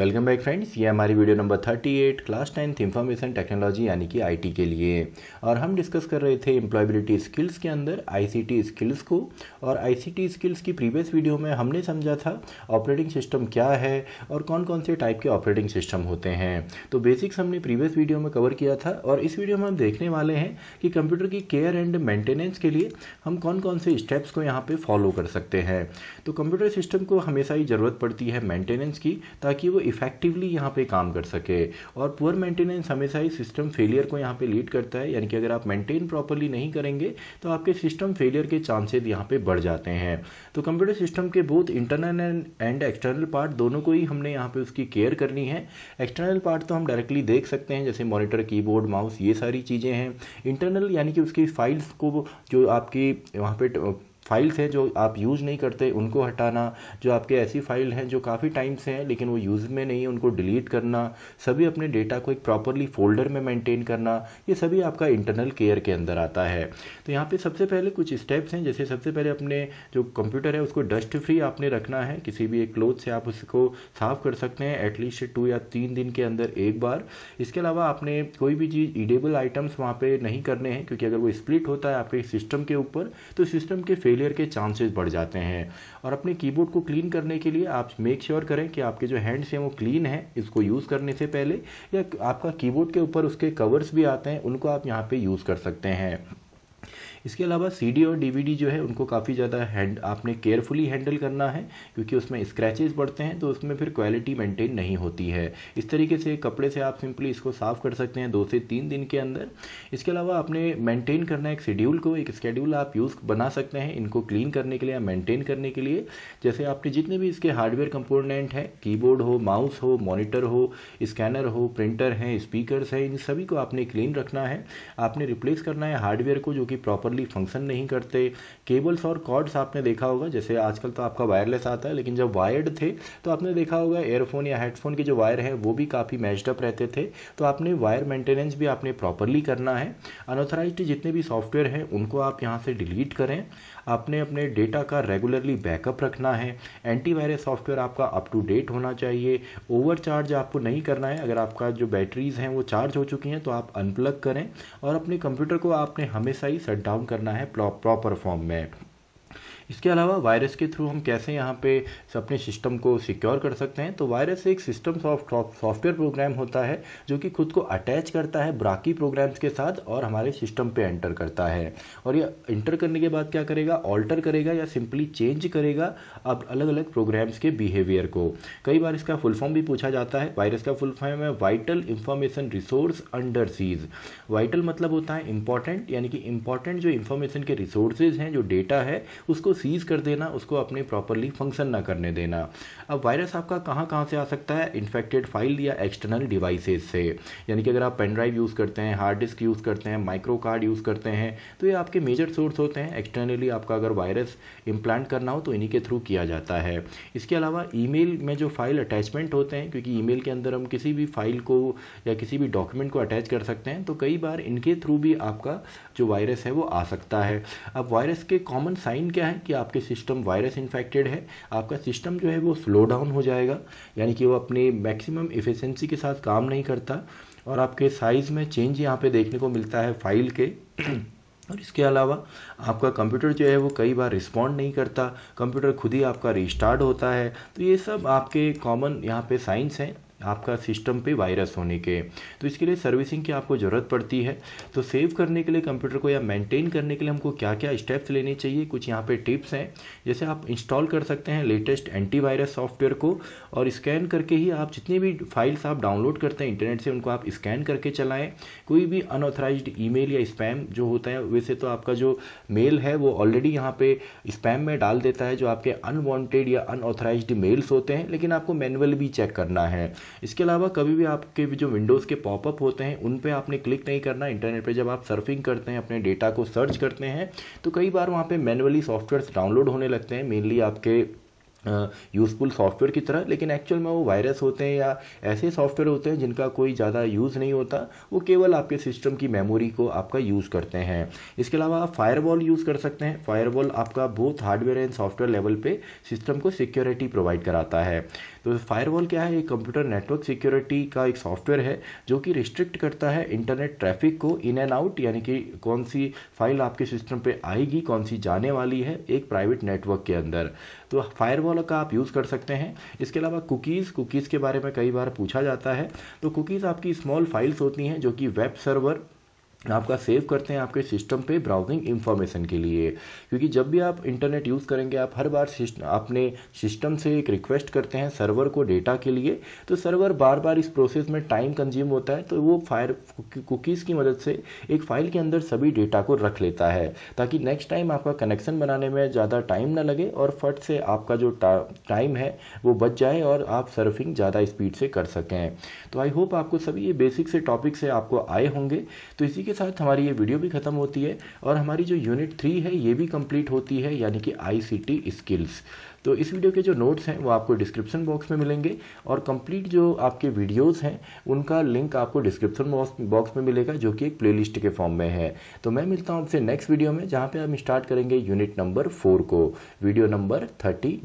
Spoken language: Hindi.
वेलकम बैक फ्रेंड्स ये हमारी video number 38 class tenth information technology यानी कि आईटी के लिए और हम डिस्कस कर रहे थे एम्प्लॉयबिलिटी स्किल्स के अंदर आईसीटी स्किल्स को और आईसीटी स्किल्स की प्रीवियस वीडियो में हमने समझा था ऑपरेटिंग सिस्टम क्या है और कौन कौन से टाइप के ऑपरेटिंग सिस्टम होते हैं तो बेसिक्स हमने प्रीवियस वीडियो में कवर किया था और इस वीडियो में हम देखने वाले हैं कि कंप्यूटर की केयर एंड मेंटेनेंस के लिए हम कौन कौन से स्टेप्स को यहाँ पर फॉलो कर सकते हैं तो कंप्यूटर सिस्टम को हमेशा ही ज़रूरत पड़ती है मैंटेनेंस की ताकि वो इफेक्टिवली यहाँ पे काम कर सके और पुअर मेंटेनेंस हमेशा ही सिस्टम फेलियर को यहाँ पे लीड करता है यानी कि अगर आप मेंटेन प्रॉपरली नहीं करेंगे तो आपके सिस्टम फेलियर के चांसेज यहाँ पे बढ़ जाते हैं तो कंप्यूटर सिस्टम के both internal and external part दोनों को ही हमने यहाँ पे उसकी केयर करनी है एक्सटर्नल पार्ट तो हम डायरेक्टली देख सकते हैं जैसे मॉनिटर कीबोर्ड माउस ये सारी चीज़ें हैं इंटरनल यानी कि उसकी फाइल्स को जो आपकी वहाँ पे फाइल्स हैं जो आप यूज़ नहीं करते उनको हटाना जो आपके ऐसी फ़ाइल हैं जो काफ़ी टाइम से हैं लेकिन वो यूज़ में नहीं है उनको डिलीट करना सभी अपने डेटा को एक प्रॉपरली फोल्डर में मेंटेन करना ये सभी आपका इंटरनल केयर के अंदर आता है तो यहाँ पे सबसे पहले कुछ स्टेप्स हैं जैसे सबसे पहले अपने जो कंप्यूटर है उसको डस्ट फ्री आपने रखना है किसी भी एक क्लोथ से आप उसको साफ़ कर सकते हैं एटलीस्ट टू या तीन दिन के अंदर एक बार इसके अलावा आपने कोई भी चीज़ ईडेबल आइटम्स वहाँ पर नहीं करने हैं क्योंकि अगर वो स्प्लिट होता है आपके सिस्टम के ऊपर तो सिस्टम के फेल फेलियर के चांसेस बढ़ जाते हैं और अपने कीबोर्ड को क्लीन करने के लिए आप मेक श्योर sure करें कि आपके जो हैंड्स हैं वो क्लीन हैं इसको यूज़ करने से पहले या आपका कीबोर्ड के ऊपर उसके कवर्स भी आते हैं उनको आप यहाँ पर यूज़ कर सकते हैं इसके अलावा सीडी और डीवीडी जो है उनको काफ़ी ज़्यादा हैंड आपने केयरफुली हैंडल करना है क्योंकि उसमें स्क्रैचेज़ बढ़ते हैं तो उसमें फिर क्वालिटी मेंटेन नहीं होती है इस तरीके से कपड़े से आप सिंपली इसको साफ़ कर सकते हैं दो से तीन दिन के अंदर इसके अलावा आपने मेंटेन करना है एक शेड्यूल को एक स्केड्यूल आप यूज़ बना सकते हैं इनको क्लीन करने के लिए या मेंटेन करने के लिए जैसे आपने जितने भी इसके हार्डवेयर कंपोनेंट हैं कीबोर्ड हो माउस हो मॉनिटर हो स्कैनर हो प्रिंटर हैं स्पीकर्स हैं इन सभी को आपने क्लीन रखना है आपने रिप्लेस करना है हार्डवेयर को जो कि प्रॉपर प्रॉपरली फंक्शन नहीं करते केबल्स और कॉर्ड्स आपने देखा होगा जैसे आजकल तो आपका वायरलेस आता है लेकिन जब वायर्ड थे तो आपने देखा होगा एयरफोन या हेडफोन के जो वायर है वो भी काफ़ी मैचडअप रहते थे तो आपने वायर मेंटेनेंस भी आपने प्रॉपरली करना है अनऑथराइज जितने भी सॉफ्टवेयर हैं उनको आप यहाँ से डिलीट करें अपने अपने डेटा का रेगुलरली बैकअप रखना है एंटीवायरस सॉफ्टवेयर आपका अप टू डेट होना चाहिए ओवरचार्ज आपको नहीं करना है अगर आपका जो बैटरीज हैं वो चार्ज हो चुकी हैं तो आप अनप्लग करें और अपने कंप्यूटर को आपने हमेशा ही शट डाउन करना है प्रॉपर फॉर्म में इसके अलावा वायरस के थ्रू हम कैसे यहाँ पे अपने सिस्टम को सिक्योर कर सकते हैं तो वायरस एक सिस्टम सॉफ्टवेयर प्रोग्राम होता है जो कि खुद को अटैच करता है बाकी प्रोग्राम्स के साथ और हमारे सिस्टम पे एंटर करता है और यह एंटर करने के बाद क्या करेगा ऑल्टर करेगा या सिंपली चेंज करेगा अब अलग अलग प्रोग्राम्स के बिहेवियर को कई बार इसका फुल फॉर्म भी पूछा जाता है वायरस का फुल फॉर्म है vital information resource under siege vital मतलब होता है इंपॉर्टेंट यानी कि इंपॉर्टेंट जो इन्फॉर्मेशन के रिसोर्सेज हैं जो डेटा है उसको सीज कर देना उसको अपने प्रॉपरली फंक्शन ना करने देना अब वायरस आपका कहाँ कहाँ से आ सकता है इन्फेक्टेड फाइल या एक्सटर्नल डिवाइसेज से यानी कि अगर आप पेन ड्राइव यूज़ करते हैं हार्ड डिस्क यूज़ करते हैं माइक्रो कार्ड यूज़ करते हैं तो ये आपके मेजर सोर्स होते हैं एक्सटर्नली आपका अगर वायरस इम्प्लांट करना हो तो इन्हीं के थ्रू किया जाता है इसके अलावा ई में जो फाइल अटैचमेंट होते हैं क्योंकि ई के अंदर हम किसी भी फाइल को या किसी भी डॉक्यूमेंट को अटैच कर सकते हैं तो कई बार इनके थ्रू भी आपका जो वायरस है वो आ सकता है अब वायरस के कॉमन साइन क्या है कि आपके सिस्टम वायरस इन्फेक्टेड है आपका सिस्टम जो है वो स्लो डाउन हो जाएगा यानी कि वो अपने मैक्सिमम एफिशिएंसी के साथ काम नहीं करता और आपके साइज़ में चेंज यहाँ पे देखने को मिलता है फाइल के और इसके अलावा आपका कंप्यूटर जो है वो कई बार रिस्पॉन्ड नहीं करता कंप्यूटर खुद ही आपका रिस्टार्ट होता है तो ये सब आपके कॉमन यहाँ पे साइंस हैं आपका सिस्टम पे वायरस होने के तो इसके लिए सर्विसिंग की आपको ज़रूरत पड़ती है तो सेव करने के लिए कंप्यूटर को या मेंटेन करने के लिए हमको क्या क्या स्टेप्स लेने चाहिए कुछ यहाँ पे टिप्स हैं जैसे आप इंस्टॉल कर सकते हैं लेटेस्ट एंटीवायरस सॉफ्टवेयर को और स्कैन करके ही आप जितनी भी फाइल्स आप डाउनलोड करते हैं इंटरनेट से उनको आप स्कैन करके चलाएँ कोई भी अनऑथराइज ई या स्पैम जो होता है वैसे तो आपका जो मेल है वो ऑलरेडी यहाँ पर स्पैम में डाल देता है जो आपके अनवॉन्टेड या अनऑथराइज मेल्स होते हैं लेकिन आपको मैनुअल भी चेक करना है इसके अलावा कभी भी आपके जो विंडोज़ के पॉपअप होते हैं उन पर आपने क्लिक नहीं करना इंटरनेट पर जब आप सर्फिंग करते हैं अपने डेटा को सर्च करते हैं तो कई बार वहाँ पर मैनुअली सॉफ्टवेयर डाउनलोड होने लगते हैं मेनली आपके यूज़फुल सॉफ्टवेयर की तरह लेकिन एक्चुअल में वो वायरस होते हैं या ऐसे सॉफ्टवेयर होते हैं जिनका कोई ज़्यादा यूज़ नहीं होता वो केवल आपके सिस्टम की मेमोरी को आपका यूज़ करते हैं इसके अलावा आप फायरवॉल यूज़ कर सकते हैं फायरवॉल आपका बहुत हार्डवेयर एंड सॉफ्टवेयर लेवल पे सिस्टम को सिक्योरिटी प्रोवाइड कराता है तो फायरवॉल क्या है एक कंप्यूटर नेटवर्क सिक्योरिटी का एक सॉफ्टवेयर है जो कि रिस्ट्रिक्ट करता है इंटरनेट ट्रैफिक को इन एंड आउट यानी कि कौन सी फाइल आपके सिस्टम पर आएगी कौन सी जाने वाली है एक प्राइवेट नेटवर्क के अंदर तो वॉल का आप यूज़ कर सकते हैं इसके अलावा कुकीज़ कुकीज़ के बारे में कई बार पूछा जाता है तो कुकीज़ आपकी स्मॉल फाइल्स होती हैं जो कि वेब सर्वर आपका सेव करते हैं आपके सिस्टम पे ब्राउजिंग इन्फॉर्मेशन के लिए क्योंकि जब भी आप इंटरनेट यूज़ करेंगे आप हर बार सिस्टम अपने सिस्टम से एक रिक्वेस्ट करते हैं सर्वर को डेटा के लिए तो सर्वर बार बार इस प्रोसेस में टाइम कंज्यूम होता है तो वो फायर कुकीज़ की मदद से एक फ़ाइल के अंदर सभी डेटा को रख लेता है ताकि नेक्स्ट टाइम आपका कनेक्शन बनाने में ज़्यादा टाइम ना लगे और फट से आपका जो टाइम है वो बच जाए और आप सर्फिंग ज़्यादा स्पीड से कर सकें तो आई होप आपको सभी ये बेसिक से टॉपिक से आपको आए होंगे तो इसी के साथ हमारी ये वीडियो भी ख़त्म होती है और हमारी जो यूनिट थ्री है ये भी कंप्लीट होती है यानी कि आईसीटी स्किल्स तो इस वीडियो के जो नोट्स हैं वो आपको डिस्क्रिप्शन बॉक्स में मिलेंगे और कंप्लीट जो आपके वीडियोस हैं उनका लिंक आपको डिस्क्रिप्शन बॉक्स में मिलेगा जो कि एक प्लेलिस्ट के फॉर्म में है तो मैं मिलता हूँ आपसे नेक्स्ट वीडियो में जहाँ पे हम स्टार्ट करेंगे यूनिट नंबर फोर को वीडियो नंबर थर्टी